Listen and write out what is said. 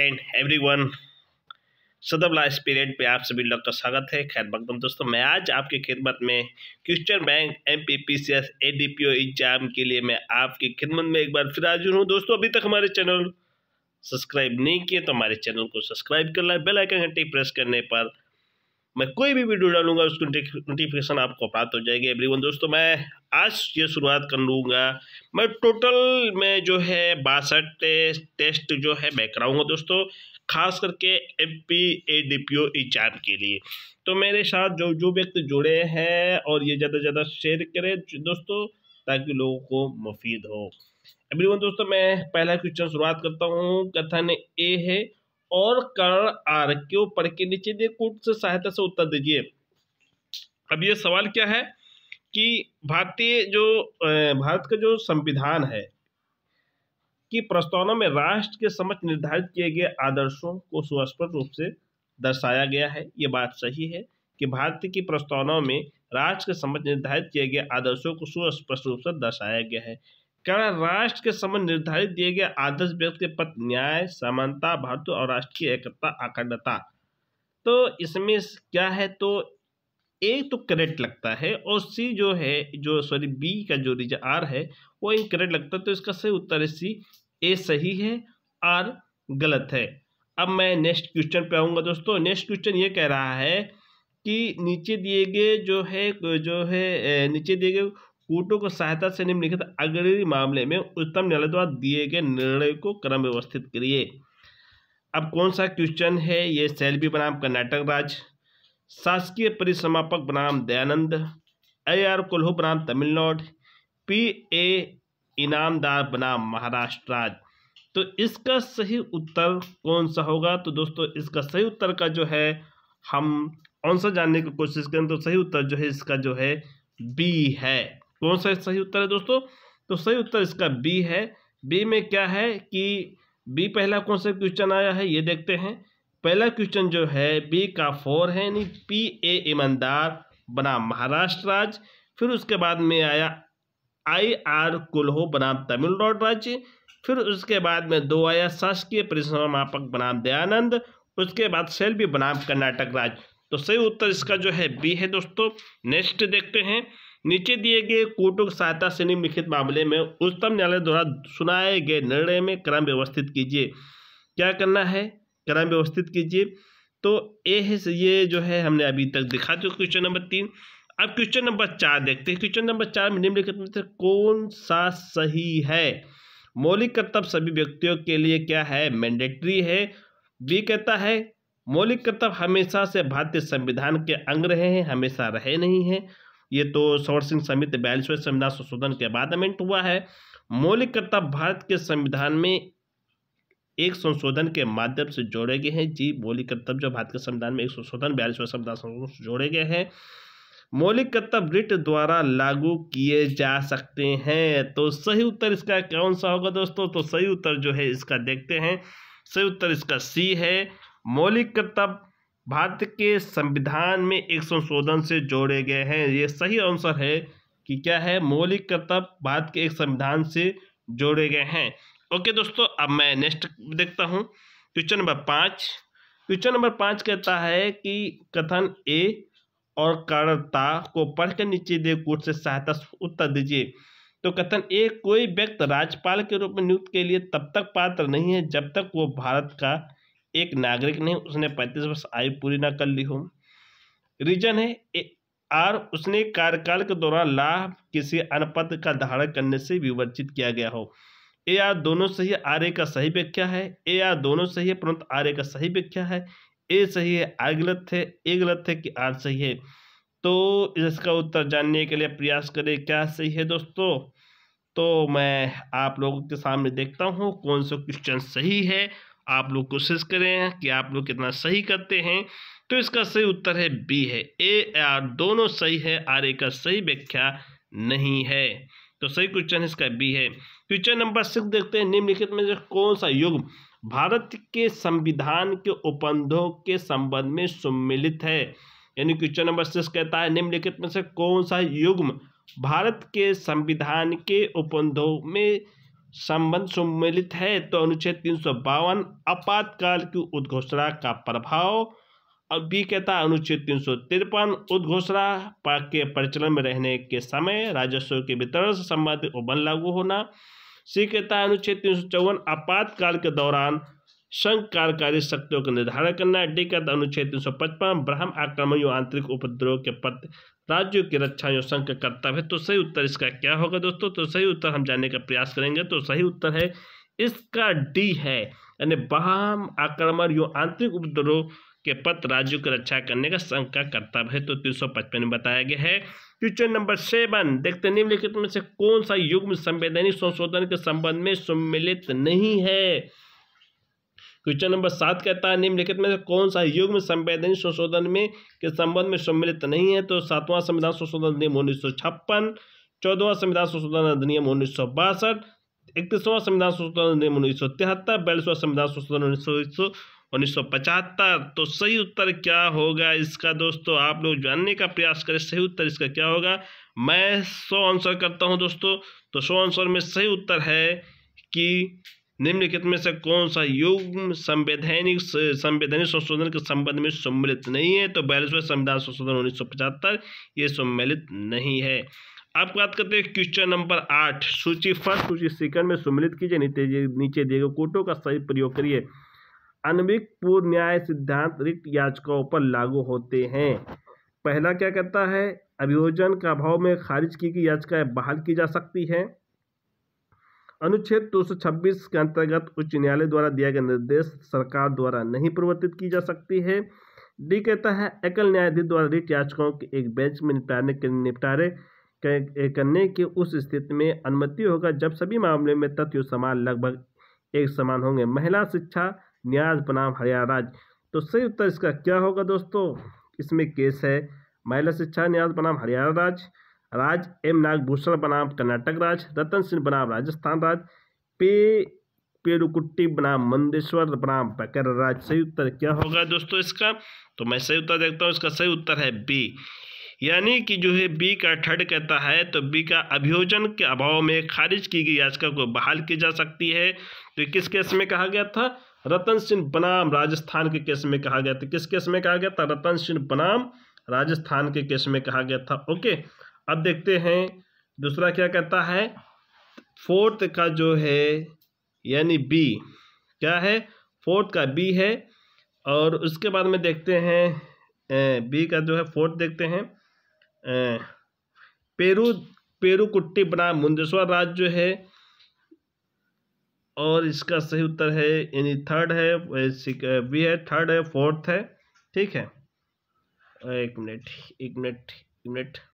and everyone सदबला spirit पे आप सभी लोग का स्वागत है खैर मकदम दोस्तों मैं आज आपकी खिदमत में Christian bank M P P C S A D P O exam के लिए मैं आपकी खिदमत में एक बार फिर हाजिर हूँ दोस्तों अभी तक हमारे चैनल सब्सक्राइब नहीं किए तो हमारे चैनल को सब्सक्राइब कर लें बेलाइकन घंटे घंटी प्रेस करने पर मैं कोई भी वीडियो डालूंगा उसकी नोटिफिकेशन आपको प्राप्त हो जाएगी एवरीवन दोस्तों मैं आज ये शुरुआत कर लूँगा मैं टोटल में जो है बासठ टेस्ट, टेस्ट जो है मैं कराऊँगा दोस्तों खास करके M P A D P O exam के लिए तो मेरे साथ जो जो व्यक्ति जुड़े हैं और ये ज़्यादा से ज़्यादा शेयर करें दोस्तों ताकि लोगों को मुफीद हो एवरीवन दोस्तों मैं पहला क्वेश्चन शुरुआत करता हूँ कथन ए है और करण आर के ऊपर के नीचे दिए कूट से सहायता से उत्तर दीजिए अब ये सवाल क्या है कि भारतीय जो भारत का जो संविधान है कि प्रस्तावना में राष्ट्र के समक्ष निर्धारित किए गए आदर्शों को सुस्पष्ट रूप से दर्शाया गया है ये बात सही है कि भारत की प्रस्तावना में राष्ट्र के समक्ष निर्धारित किए गए आदर्शों को सुस्पष्ट रूप से दर्शाया गया है क्या राष्ट्र के संबंध निर्धारित दिए गए आदर्श व्यक्ति के पथ न्याय समानता भारत और राष्ट्र की एकता अखंडता तो इसमें क्या है तो ए तो करेक्ट लगता है और सी जो है जो सॉरी बी का जो रिज आर है वो इन करेक्ट लगता है तो इसका सही उत्तर है सी ए सही है आर गलत है अब मैं नेक्स्ट क्वेश्चन पे आऊँगा दोस्तों नेक्स्ट क्वेश्चन ये कह रहा है कि नीचे दिए गए जो है जो है नीचे दिए गए कोर्टों को सहायता से निम्नलिखित अग्रणी मामले में उच्चतम न्यायालय द्वारा दिए गए निर्णय को क्रम व्यवस्थित करिए अब कौन सा क्वेश्चन है ये सैलबी बनाम कर्नाटक राज शासकीय परिसमापक बनाम दयानंद ए आर कुल्हू बनाम तमिलनाडु पी ए इनामदार बनाम महाराष्ट्र राज तो इसका सही उत्तर कौन सा होगा तो दोस्तों इसका सही उत्तर का जो है हम आंसर जानने की कोशिश करें तो सही उत्तर जो है इसका जो है बी है कौन सा सही उत्तर है दोस्तों तो सही उत्तर इसका बी है बी में क्या है कि बी पहला कौन सा क्वेश्चन आया है ये देखते हैं पहला क्वेश्चन जो है बी का फोर है यानी पी ए ईमानदार बनाम महाराष्ट्र राज्य फिर उसके बाद में आया आई आर कुल्हो बनाम तमिलनाडु राज्य फिर उसके बाद में दो आया शासकीय परिसमापक बनाम दयानंद उसके बाद सेल्बी बनाम कर्नाटक राज्य तो सही उत्तर इसका जो है बी है दोस्तों नेक्स्ट देखते हैं नीचे दिए गए कोर्टों की सहायता से निम्नलिखित मामले में उच्चतम न्यायालय द्वारा सुनाए गए निर्णय में क्रम व्यवस्थित कीजिए क्या करना है क्रम व्यवस्थित कीजिए तो ये ये जो है हमने अभी तक दिखा दिया क्वेश्चन नंबर तीन अब क्वेश्चन नंबर चार देखते हैं क्वेश्चन नंबर चार में निम्नलिखित में से कौन सा सही है मौलिक कर्तव्य सभी व्यक्तियों के लिए क्या है मैंडेटरी है बी कहता है मौलिक कर्तव्य हमेशा से भारतीय संविधान के अंग रहे हैं हमेशा रहे नहीं हैं ये तो सौर सिंह समिति बयालीसवें संविधान संशोधन के बाद अमेंट हुआ है मौलिक कर्तव्य भारत के संविधान में एक संशोधन के माध्यम से जोड़े गए हैं जी मौलिक कर्तव्य जो भारत के संविधान में एक संशोधन बयालीसवें संविधान संशोधन से जोड़े गए हैं मौलिक कर्तव्य ब्रिट द्वारा लागू किए जा सकते हैं तो सही उत्तर इसका कौन सा होगा दोस्तों तो सही उत्तर जो है इसका देखते हैं सही उत्तर इसका सी है मौलिक कर्तव्य भारत के संविधान में एक संशोधन से जोड़े गए हैं ये सही आंसर है कि क्या है मौलिक कर्तव्य भारत के एक संविधान से जोड़े गए हैं ओके दोस्तों अब मैं नेक्स्ट देखता हूँ क्वेश्चन नंबर पाँच क्वेश्चन नंबर पाँच कहता है कि कथन ए और कारणता को पढ़कर नीचे दे कोर्ट से सहायता उत्तर दीजिए तो कथन ए कोई व्यक्ति राज्यपाल के रूप में नियुक्त के लिए तब तक पात्र नहीं है जब तक वो भारत का एक नागरिक ने उसने पैंतीस वर्ष आयु पूरी ना कर ली हो रीजन है ए, आर उसने कार्यकाल के दौरान लाभ किसी अनपद का धारण करने से विवर्जित किया गया हो ए आर दोनों सही आर ए का सही व्याख्या है ए आर दोनों सही है परंतु आर ए का सही व्याख्या है ए सही है आर गलत है ए गलत है कि आर सही है तो इसका उत्तर जानने के लिए प्रयास करें क्या सही है दोस्तों तो मैं आप लोगों के सामने देखता हूँ कौन सा क्वेश्चन सही है आप लोग कोशिश करें कि आप लोग कितना सही करते हैं तो इसका सही उत्तर है बी है ए आर दोनों सही है आर ए का सही व्याख्या नहीं है तो सही क्वेश्चन इसका बी है क्वेश्चन नंबर सिक्स देखते हैं निम्नलिखित में से कौन सा युग भारत के संविधान के उपबंधों के संबंध में सम्मिलित है यानी क्वेश्चन नंबर सिक्स कहता है निम्नलिखित में से कौन सा युग्म भारत के संविधान के उपबंधों में संबंध सम्मिलित है तो अनुच्छेद तीन सौ बावन आपातकाल की उद्घोषणा का प्रभाव और बी कहता है अनुच्छेद तीन सौ तिरपन उद्घोषणा के प्रचलन में रहने के समय राजस्व के वितरण से संबंधित उबन लागू होना सी कहता है अनुच्छेद तीन सौ चौवन आपातकाल के दौरान संघ कार्यकारी शक्तियों का निर्धारण करना डी का अनुच्छेद तीन सौ पचपन ब्रह्म आक्रमण एवं आंतरिक उपद्रव के प्रति राज्यों की रक्षा एवं संघ का कर्तव्य है तो सही उत्तर इसका क्या होगा दोस्तों तो सही उत्तर हम जानने का प्रयास करेंगे तो सही उत्तर है इसका डी है यानी ब्रह्म आक्रमण एवं आंतरिक उपद्रव के पत्र राज्यों की रक्षा करने का संघ का कर्तव्य है तो तीन सौ पचपन में बताया गया है क्वेश्चन नंबर सेवन देखते निम्नलिखित में से कौन सा युग्म संवैधानिक संशोधन के संबंध में सम्मिलित नहीं है क्वेश्चन नंबर सात कहता है निम्नलिखित में से कौन सा युग्म संवैधानिक संशोधन में के संबंध में सम्मिलित नहीं है तो सातवां संविधान संशोधन अधिनियम उन्नीस सौ छप्पन चौदहवां संविधान संशोधन अधिनियम उन्नीस सौ बासठ इकतीसवां संविधान संशोधन अधिनियम उन्नीस सौ तिहत्तर बयालीसवां संविधान संशोधन उन्नीस सौ उन्नीस सौ पचहत्तर तो सही उत्तर क्या होगा इसका दोस्तों आप लोग जानने का प्रयास करें सही उत्तर इसका क्या होगा मैं सौ आंसर करता हूं दोस्तों तो सौ आंसर में सही उत्तर है कि निम्नलिखित में से कौन सा युग्म संवैधानिक संवैधानिक संशोधन के संबंध में सम्मिलित नहीं है तो बयालीसवें संविधान संशोधन उन्नीस सौ पचहत्तर ये सम्मिलित नहीं है अब बात करते हैं क्वेश्चन नंबर आठ सूची फर्स्ट सूची सेकंड में सम्मिलित कीजिए नीचे दिए गए कोटों का सही प्रयोग करिए अनविक पूर्व न्याय सिद्धांत रिक्त याचिकाओं पर लागू होते हैं पहला क्या कहता है अभियोजन के अभाव में खारिज की गई याचिकाएं बहाल की जा सकती हैं अनुच्छेद 226 के अंतर्गत उच्च न्यायालय द्वारा दिया गया निर्देश सरकार द्वारा नहीं प्रवर्तित की जा सकती है डी कहता है एकल न्यायाधीश द्वारा रिट याचिकाओं के एक बेंच में निपटाने के निपटारे करने के उस स्थिति में अनुमति होगा जब सभी मामले में तथ्य समान लगभग एक समान होंगे महिला शिक्षा न्याय बनाम हरियाणा राज्य तो सही उत्तर इसका क्या होगा दोस्तों इसमें केस है महिला शिक्षा न्याय बनाम हरियाणा राज्य राज एम नागभूषण बनाम कर्नाटक राज रतन सिंह बनाम राजस्थान राज पे पेरुकुट्टी बनाम मंदेश्वर बनाम बकर राज सही उत्तर क्या होगा दोस्तों इसका तो मैं सही उत्तर देखता हूँ इसका सही उत्तर है बी यानी कि जो है बी का ठड कहता है तो बी का अभियोजन के अभाव में खारिज की गई याचिका को बहाल की जा सकती है तो किस केस में कहा गया था रतन सिंह बनाम राजस्थान के केस में कहा गया था किस केस में कहा गया था रतन सिंह बनाम राजस्थान के केस में कहा गया था ओके अब देखते हैं दूसरा क्या कहता है फोर्थ का जो है यानी बी क्या है फोर्थ का बी है और उसके बाद में देखते हैं बी का जो है फोर्थ देखते हैं पेरू पेरू कुट्टी बना मुंदेश्वर राज्य जो है और इसका सही उत्तर है यानी थर्ड है बी है थर्ड है फोर्थ है ठीक है एक मिनट एक मिनट एक मिनट